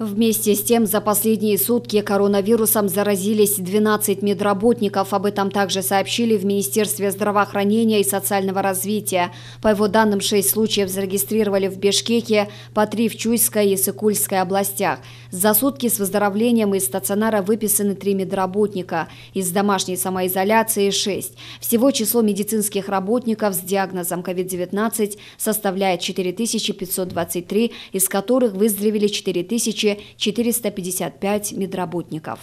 Вместе с тем, за последние сутки коронавирусом заразились 12 медработников. Об этом также сообщили в Министерстве здравоохранения и социального развития. По его данным, 6 случаев зарегистрировали в Бишкеке, по 3 в Чуйской и Сыкульской областях. За сутки с выздоровлением из стационара выписаны 3 медработника, из домашней самоизоляции 6. Всего число медицинских работников с диагнозом COVID-19 составляет 4523, из которых выздоровели 4000 455 медработников.